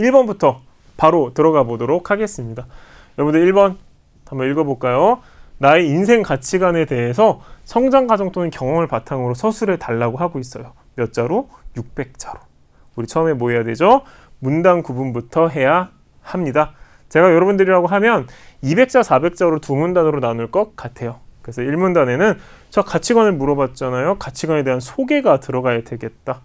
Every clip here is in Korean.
1번부터 바로 들어가 보도록 하겠습니다. 여러분들 1번 한번 읽어볼까요? 나의 인생 가치관에 대해서 성장 과정 또는 경험을 바탕으로 서술해 달라고 하고 있어요. 몇 자로? 600자로. 우리 처음에 뭐 해야 되죠? 문단 구분부터 해야 합니다. 제가 여러분들이라고 하면 200자, 400자로 두 문단으로 나눌 것 같아요. 그래서 1문단에는 저 가치관을 물어봤잖아요. 가치관에 대한 소개가 들어가야 되겠다.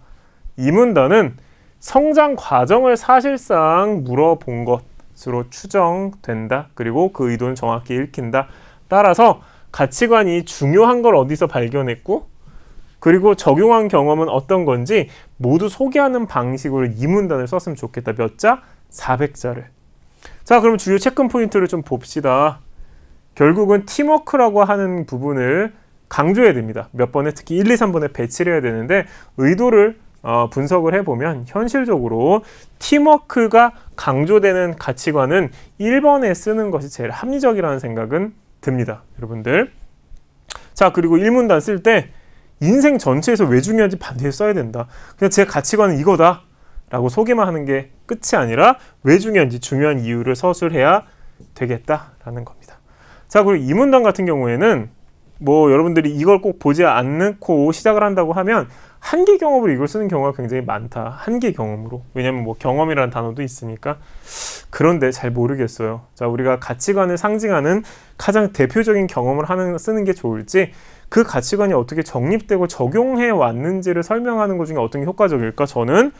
2문단은 성장 과정을 사실상 물어본 것으로 추정된다. 그리고 그 의도는 정확히 읽힌다. 따라서 가치관이 중요한 걸 어디서 발견했고 그리고 적용한 경험은 어떤 건지 모두 소개하는 방식으로 이 문단을 썼으면 좋겠다. 몇 자? 400자를. 자, 그럼 주요 체크 포인트를 좀 봅시다. 결국은 팀워크라고 하는 부분을 강조해야 됩니다. 몇 번에 특히 1, 2, 3번에 배치를 해야 되는데 의도를 어, 분석을 해보면 현실적으로 팀워크가 강조되는 가치관은 1번에 쓰는 것이 제일 합리적이라는 생각은 듭니다. 여러분들. 자 그리고 1문단 쓸 때 인생 전체에서 왜 중요한지 반드시 써야 된다. 그냥 제 가치관은 이거다. 라고 소개만 하는 게 끝이 아니라 왜 중요한지 중요한 이유를 서술해야 되겠다라는 겁니다. 자 그리고 2문단 같은 경우에는 뭐 여러분들이 이걸 꼭 보지 않고 시작을 한다고 하면 한계 경험으로 이걸 쓰는 경우가 굉장히 많다. 한계 경험으로. 왜냐면 뭐 경험이라는 단어도 있으니까. 그런데 잘 모르겠어요. 자, 우리가 가치관을 상징하는 가장 대표적인 경험을 하는 쓰는 게 좋을지 그 가치관이 어떻게 정립되고 적용해 왔는지를 설명하는 것 중에 어떤 게 효과적일까? 저는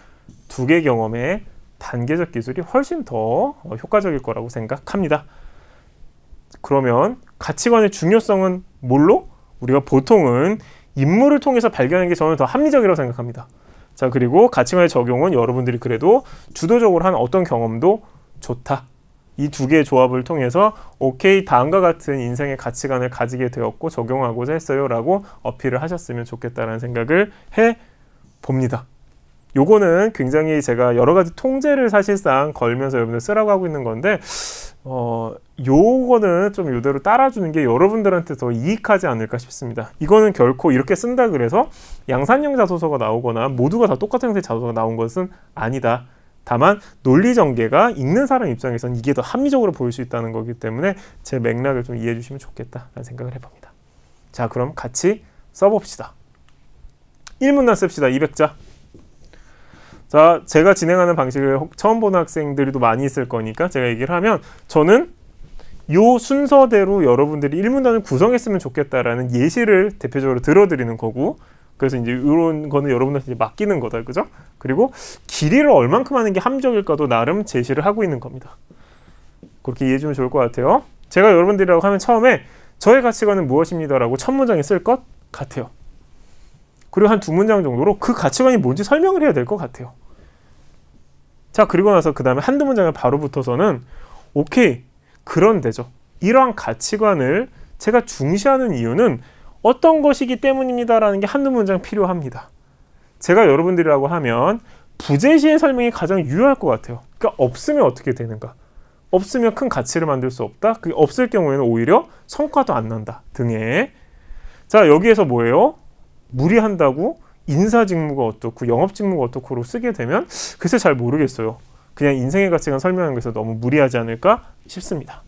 두 개 경험의 단계적 기술이 훨씬 더 어, 효과적일 거라고 생각합니다. 그러면 가치관의 중요성은 뭘로? 우리가 보통은 임무를 통해서 발견하는 게 저는 더 합리적이라고 생각합니다. 자 그리고 가치관의 적용은 여러분들이 그래도 주도적으로 한 어떤 경험도 좋다. 이 두 개의 조합을 통해서 오케이 다음과 같은 인생의 가치관을 가지게 되었고 적용하고자 했어요 라고 어필을 하셨으면 좋겠다라는 생각을 해 봅니다. 요거는 굉장히 제가 여러 가지 통제를 사실상 걸면서 여러분들 쓰라고 하고 있는 건데 어, 요거는 좀 요대로 따라주는 게 여러분들한테 더 이익하지 않을까 싶습니다. 이거는 결코 이렇게 쓴다 그래서 양산형 자소서가 나오거나 모두가 다 똑같은 형태의 자소서가 나온 것은 아니다. 다만 논리 전개가 읽는 사람 입장에선 이게 더 합리적으로 보일 수 있다는 거기 때문에 제 맥락을 좀 이해해 주시면 좋겠다라는 생각을 해봅니다. 자 그럼 같이 써봅시다. 1문단 씁시다. 200자. 자, 제가 진행하는 방식을 처음 보는 학생들도 많이 있을 거니까 제가 얘기를 하면 저는 요 순서대로 여러분들이 1문단을 구성했으면 좋겠다라는 예시를 대표적으로 들어드리는 거고 그래서 이제 이런 거는 여러분한테 들 맡기는 거다 그죠? 그리고 길이를 얼만큼 하는 게함리적일까도 나름 제시를 하고 있는 겁니다. 그렇게 이해해 주면 좋을 것 같아요. 제가 여러분들이라고 하면 처음에 저의 가치관은 무엇입니다라고 첫 문장에 쓸 것 같아요. 그리고 한 두 문장 정도로 그 가치관이 뭔지 설명을 해야 될 것 같아요. 자 그리고 나서 그 다음에 한 두 문장을 바로 붙어서는 오케이 그런데죠. 이러한 가치관을 제가 중시하는 이유는 어떤 것이기 때문입니다라는 게 한 두 문장 필요합니다. 제가 여러분들이라고 하면 부재시의 설명이 가장 유효할 것 같아요. 그러니까 없으면 어떻게 되는가? 없으면 큰 가치를 만들 수 없다. 그게 없을 경우에는 오히려 성과도 안 난다 등의 자 여기에서 뭐예요? 무리한다고 인사 직무가 어떻고 영업 직무가 어떻고로 쓰게 되면 글쎄 잘 모르겠어요. 그냥 인생의 가치관 설명하는 것에서 너무 무리하지 않을까 싶습니다.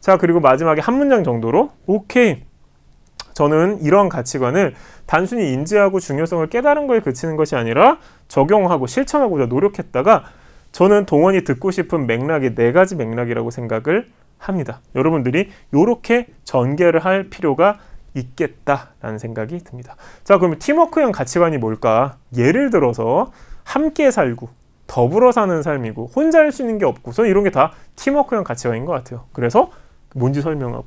자 그리고 마지막에 한 문장 정도로 오케이 저는 이러한 가치관을 단순히 인지하고 중요성을 깨달은 거에 그치는 것이 아니라 적용하고 실천하고자 노력했다가 저는 동원이 듣고 싶은 맥락이 네 가지 맥락이라고 생각을 합니다. 여러분들이 이렇게 전개를 할 필요가 있겠다라는 생각이 듭니다. 자, 그러면 팀워크형 가치관이 뭘까? 예를 들어서 함께 살고 더불어 사는 삶이고 혼자 할 수 있는 게 없고 저는 이런 게 다 팀워크형 가치관인 것 같아요. 그래서 뭔지 설명하고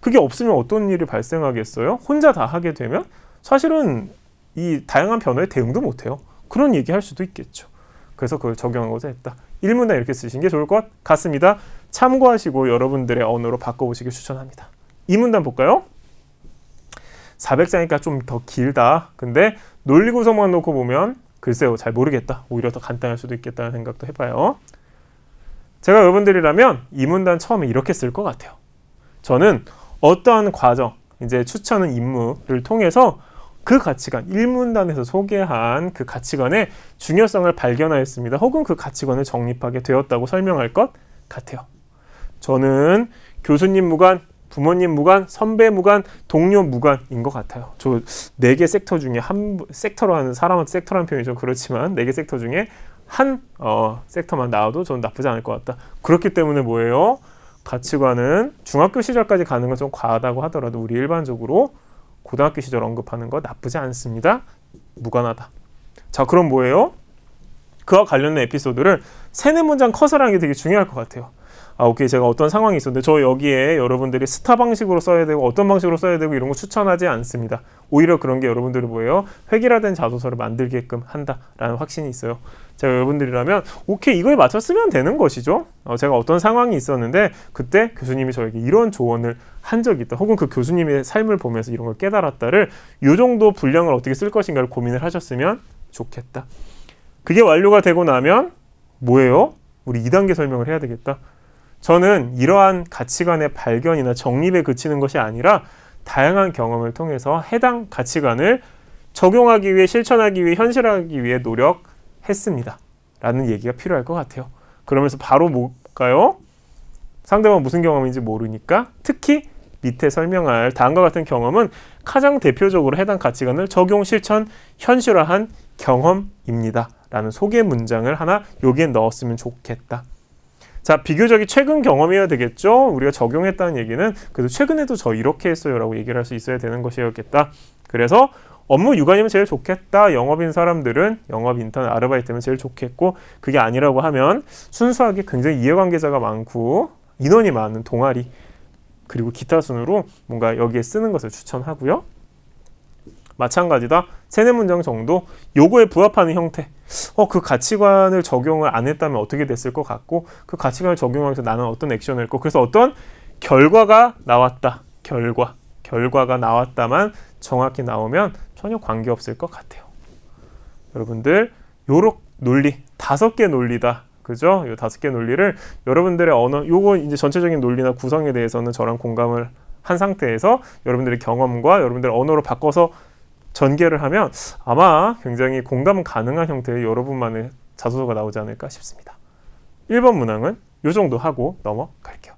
그게 없으면 어떤 일이 발생하겠어요? 혼자 다 하게 되면 사실은 이 다양한 변화에 대응도 못해요. 그런 얘기할 수도 있겠죠. 그래서 그걸 적용하고자 했다. 1문단 이렇게 쓰신 게 좋을 것 같습니다. 참고하시고 여러분들의 언어로 바꿔보시길 추천합니다. 2문단 볼까요? 400자니까 좀 더 길다. 근데 논리 구성만 놓고 보면 글쎄요 잘 모르겠다. 오히려 더 간단할 수도 있겠다는 생각도 해봐요. 제가 여러분들이라면 이 문단 처음에 이렇게 쓸 것 같아요. 저는 어떠한 과정, 이제 추천은 임무를 통해서 그 가치관, 1문단에서 소개한 그 가치관의 중요성을 발견하였습니다. 혹은 그 가치관을 정립하게 되었다고 설명할 것 같아요. 저는 교수님 무관 부모님 무관, 선배 무관, 동료 무관인 것 같아요. 저 네 개 섹터 중에 한 섹터로 하는 사람한테 섹터라는 표현이 좀 그렇지만 네 개 섹터 중에 한 어, 섹터만 나와도 저는 나쁘지 않을 것 같다. 그렇기 때문에 뭐예요? 가치관은 중학교 시절까지 가는 건 좀 과하다고 하더라도 우리 일반적으로 고등학교 시절 언급하는 거 나쁘지 않습니다. 무관하다. 자 그럼 뭐예요? 그와 관련된 에피소드를 세네 문장 커서라는 게 되게 중요할 것 같아요. 아 오케이 제가 어떤 상황이 있었는데 저 여기에 여러분들이 스타 방식으로 써야 되고 어떤 방식으로 써야 되고 이런 거 추천하지 않습니다. 오히려 그런 게여러분들이 뭐예요? 획일화된 자소서를 만들게끔 한다라는 확신이 있어요. 제가 여러분들이라면 오케이 이걸 맞춰 쓰면 되는 것이죠. 어, 제가 어떤 상황이 있었는데 그때 교수님이 저에게 이런 조언을 한 적이 있다. 혹은 그 교수님의 삶을 보면서 이런 걸 깨달았다를 이 정도 분량을 어떻게 쓸 것인가를 고민을 하셨으면 좋겠다. 그게 완료가 되고 나면 뭐예요? 우리 2단계 설명을 해야 되겠다. 저는 이러한 가치관의 발견이나 정립에 그치는 것이 아니라 다양한 경험을 통해서 해당 가치관을 적용하기 위해 실천하기 위해 현실화하기 위해 노력했습니다. 라는 얘기가 필요할 것 같아요. 그러면서 바로 뭘까요? 상대방 무슨 경험인지 모르니까 특히 밑에 설명할 다음과 같은 경험은 가장 대표적으로 해당 가치관을 적용 실천 현실화한 경험입니다. 라는 소개 문장을 하나 여기에 넣었으면 좋겠다. 자, 비교적이 최근 경험이어야 되겠죠? 우리가 적용했다는 얘기는 그래도 최근에도 저 이렇게 했어요 라고 얘기를 할 수 있어야 되는 것이었겠다. 그래서 업무 육아이면 제일 좋겠다. 영업인 사람들은 영업 인턴 아르바이트면 제일 좋겠고 그게 아니라고 하면 순수하게 굉장히 이해관계자가 많고 인원이 많은 동아리 그리고 기타 순으로 뭔가 여기에 쓰는 것을 추천하고요. 마찬가지다. 세뇌 문장 정도 요거에 부합하는 형태. 어, 그 가치관을 적용을 안 했다면 어떻게 됐을 것 같고 그 가치관을 적용하면서 나는 어떤 액션을 했고 그래서 어떤 결과가 나왔다. 결과. 결과가 나왔다만 정확히 나오면 전혀 관계없을 것 같아요. 여러분들 요렇 논리 다섯 개 논리다. 그죠? 요 다섯 개 논리를 여러분들의 언어 요거 이제 전체적인 논리나 구성에 대해서는 저랑 공감을 한 상태에서 여러분들의 경험과 여러분들의 언어로 바꿔서 전개를 하면 아마 굉장히 공감 가능한 형태의 여러분만의 자소서가 나오지 않을까 싶습니다. 1번 문항은 이 정도 하고 넘어갈게요.